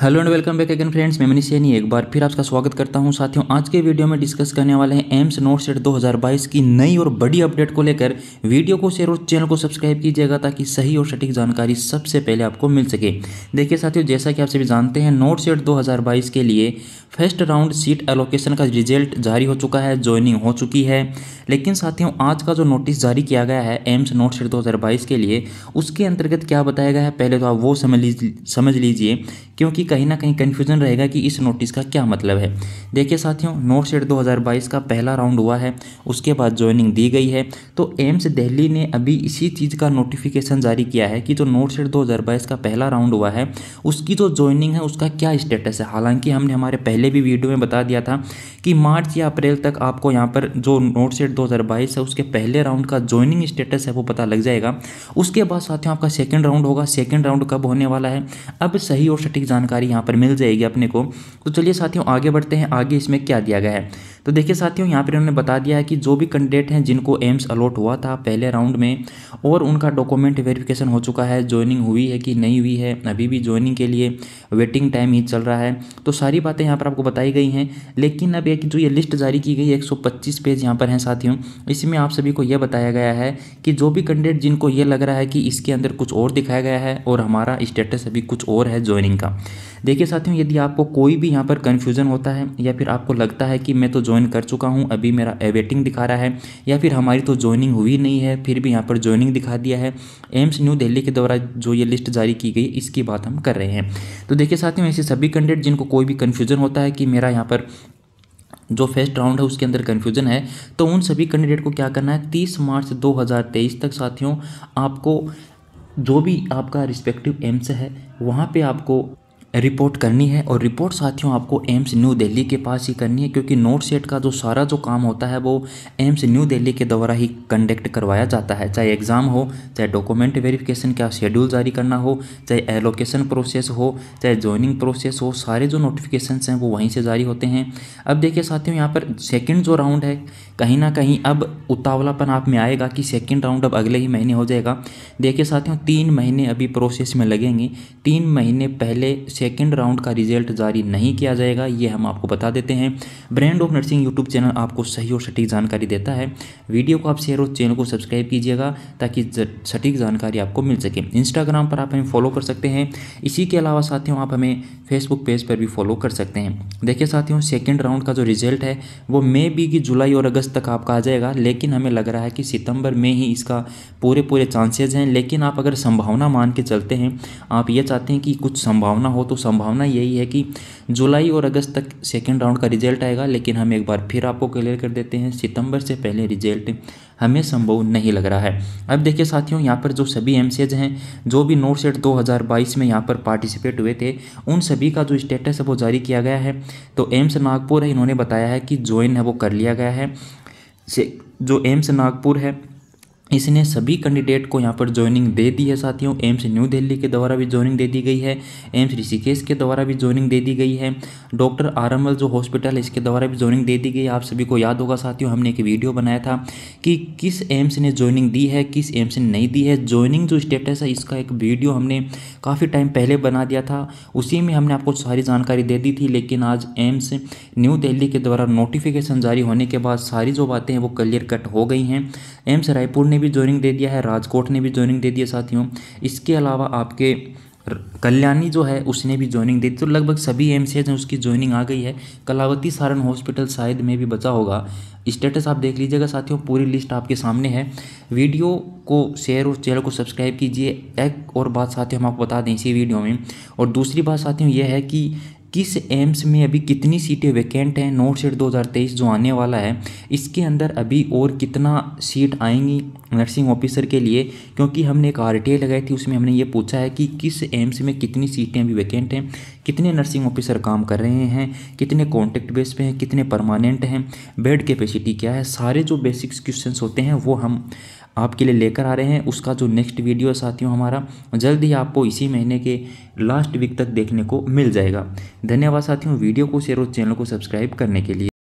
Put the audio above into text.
hello and welcome back again friends मैं मनीष सैनी एक बार फिर आपका स्वागत करता हूं साथियों आज के वीडियो में डिस्कस करने वाले हैं एम्स नोट सेट 2022 की नई और बड़ी अपडेट को लेकर वीडियो को शेयर और चैनल को सब्सक्राइब कीजिएगा ताकि सही और सटीक जानकारी सबसे पहले आपको मिल सके देखिए साथियों जैसा कि आप सभी जानते हैं नोट सेट दो के लिए फर्स्ट राउंड सीट एलोकेशन का रिजल्ट जारी हो चुका है ज्वाइनिंग हो चुकी है लेकिन साथियों आज का जो नोटिस जारी किया गया है एम्स नोट सेट दो के लिए उसके अंतर्गत क्या बताया गया है पहले तो आप वो समझ लीजिए समझ लीजिए क्योंकि कहीं ना कहीं कन्फ्यूजन रहेगा कि इस नोटिस का क्या मतलब है देखिए साथियों नोट सेट दो का पहला राउंड हुआ है उसके बाद ज्वाइनिंग दी गई है तो एम्स दिल्ली ने अभी इसी चीज़ का नोटिफिकेशन जारी किया है कि जो नोट सेट दो का पहला राउंड हुआ है उसकी जो ज्वाइनिंग है उसका क्या स्टेटस है हालांकि हमने हमारे पहले पहले भी वीडियो में बता दिया था कि मार्च या अप्रैल तक आपको यहाँ पर जो नोट सेट दो है उसके पहले राउंड का ज्वाइनिंग स्टेटस है वो पता लग जाएगा उसके बाद साथियों आपका सेकेंड राउंड होगा सेकेंड राउंड कब होने वाला है अब सही और सटीक जानकारी यहाँ पर मिल जाएगी अपने को तो चलिए साथियों आगे बढ़ते हैं आगे इसमें क्या दिया गया है तो देखिए साथियों यहाँ पर उन्होंने बता दिया है कि जो भी कैंडिडेट हैं जिनको एम्स अलॉट हुआ था पहले राउंड में और उनका डॉक्यूमेंट वेरिफिकेशन हो चुका है ज्वाइनिंग हुई है कि नहीं हुई है अभी भी ज्वाइनिंग के लिए वेटिंग टाइम ही चल रहा है तो सारी बातें यहाँ पर आपको बताई गई हैं लेकिन अब एक जो ये लिस्ट जारी की गई है एक पेज यहाँ पर हैं साथियों इसमें आप सभी को यह बताया गया है कि जो भी कैंडिडेट जिनको ये लग रहा है कि इसके अंदर कुछ और दिखाया गया है और हमारा स्टेटस अभी कुछ और है ज्वाइनिंग का देखिए साथियों यदि आपको कोई भी यहाँ पर कन्फ्यूज़न होता है या फिर आपको लगता है कि मैं तो ज्वाइन कर चुका हूँ अभी मेरा एवेटिंग दिखा रहा है या फिर हमारी तो ज्वाइनिंग हुई नहीं है फिर भी यहाँ पर ज्वाइनिंग दिखा दिया है एम्स न्यू दिल्ली के द्वारा जो ये लिस्ट जारी की गई इसकी बात हम कर रहे हैं तो देखिए साथियों ऐसे सभी कैंडिडेट जिनको कोई भी कन्फ्यूज़न होता है कि मेरा यहाँ पर जो फर्स्ट राउंड है उसके अंदर कन्फ्यूजन है तो उन सभी कैंडिडेट को क्या करना है 30 मार्च 2023 तक साथियों आपको जो भी आपका रिस्पेक्टिव एम्स है वहाँ पे आपको रिपोर्ट करनी है और रिपोर्ट साथियों आपको एम्स न्यू दिल्ली के पास ही करनी है क्योंकि नोट सेट का जो सारा जो काम होता है वो एम्स न्यू दिल्ली के द्वारा ही कंडक्ट करवाया जाता है चाहे एग्ज़ाम हो चाहे डॉक्यूमेंट वेरिफिकेशन का शेड्यूल जारी करना हो चाहे एलोकेशन प्रोसेस हो चाहे ज्वाइनिंग प्रोसेस हो सारे जो नोटिफिकेशन हैं वो वहीं से जारी होते हैं अब देखिए साथियों यहाँ पर सेकेंड जो राउंड है कहीं ना कहीं अब उतावलापन आप में आएगा कि सेकेंड राउंड अब अगले ही महीने हो जाएगा देखिए साथियों तीन महीने अभी प्रोसेस में लगेंगे तीन महीने पहले से सेकेंड राउंड का रिजल्ट जारी नहीं किया जाएगा ये हम आपको बता देते हैं brand of nursing YouTube channel आपको सही और सटीक जानकारी देता है वीडियो को आप शेयर और चैनल को सब्सक्राइब कीजिएगा ताकि सटीक जानकारी आपको मिल सके इंस्टाग्राम पर आप हमें फॉलो कर सकते हैं इसी के अलावा साथियों आप हमें फेसबुक पेज पर भी फॉलो कर सकते हैं देखिए साथियों सेकेंड राउंड का जो रिजल्ट है वो मे बी की जुलाई और अगस्त तक आपका आ जाएगा लेकिन हमें लग रहा है कि सितंबर में ही इसका पूरे पूरे चांसेज हैं लेकिन आप अगर संभावना मान के चलते हैं आप ये चाहते हैं कि कुछ संभावना हो तो संभावना यही है कि जुलाई और अगस्त तक सेकेंड राउंड का रिजल्ट आएगा लेकिन हम एक बार फिर आपको क्लियर कर देते हैं सितंबर से पहले रिजल्ट हमें संभव नहीं लग रहा है अब देखिए साथियों यहाँ पर जो सभी एम हैं जो भी नोट सेट 2022 में यहाँ पर पार्टिसिपेट हुए थे उन सभी का जो स्टेटस है वो जारी किया गया है तो एम्स नागपुर है इन्होंने बताया है कि ज्वाइन है वो कर लिया गया है से जो एम्स नागपुर है इसने सभी कैंडिडेट को यहाँ पर ज्वाइनिंग दे दी है साथियों एम्स न्यू दिल्ली के द्वारा भी ज्वाइनिंग दे दी गई है एम्स ऋषिकेश के द्वारा भी ज्वाइनिंग दे दी गई है डॉक्टर आरमल जो हॉस्पिटल है इसके द्वारा भी ज्वाइनिंग दे दी गई है आप सभी को याद होगा साथियों हमने एक वीडियो बनाया था कि किस एम्स ने ज्वाइनिंग दी है किस एम्स ने नहीं दी है ज्वाइनिंग जो स्टेटस है इसका एक वीडियो हमने काफ़ी टाइम पहले बना दिया था उसी में हमने आपको सारी जानकारी दे दी थी लेकिन आज एम्स न्यू दिल्ली के द्वारा नोटिफिकेशन जारी होने के बाद सारी जो बातें हैं वो क्लियर कट हो गई हैं एम्स रायपुर ने ने भी ज्वाइनिंग दे दिया है राजकोट ने भी ज्वाइनिंग दे दिया साथियों इसके अलावा आपके कल्याणी जो है उसने भी ज्वाइनिंग दे दी तो लगभग सभी एम सी उसकी ज्वाइनिंग आ गई है कलावती सारण हॉस्पिटल शायद में भी बचा होगा स्टेटस आप देख लीजिएगा साथियों पूरी लिस्ट आपके सामने है वीडियो को शेयर और चैनल को सब्सक्राइब कीजिए एक और बात साथियों हम आपको बता दें इसी वीडियो में और दूसरी बात साथियों यह है कि किस एम्स में अभी कितनी सीटें वैकेंट हैं नोट सेट 2023 जो आने वाला है इसके अंदर अभी और कितना सीट आएंगी नर्सिंग ऑफिसर के लिए क्योंकि हमने एक आर लगाई थी उसमें हमने ये पूछा है कि किस एम्स में कितनी सीटें अभी वैकेंट हैं कितने नर्सिंग ऑफिसर काम कर रहे हैं कितने कॉन्टैक्ट बेस पे हैं कितने परमानेंट हैं बेड कैपेसिटी क्या है सारे जो बेसिक्स क्वेश्चन होते हैं वो हम आपके लिए लेकर आ रहे हैं उसका जो नेक्स्ट वीडियो है साथियों हमारा जल्द ही आपको इसी महीने के लास्ट वीक तक देखने को मिल जाएगा धन्यवाद साथियों वीडियो को शेयर और चैनल को सब्सक्राइब करने के लिए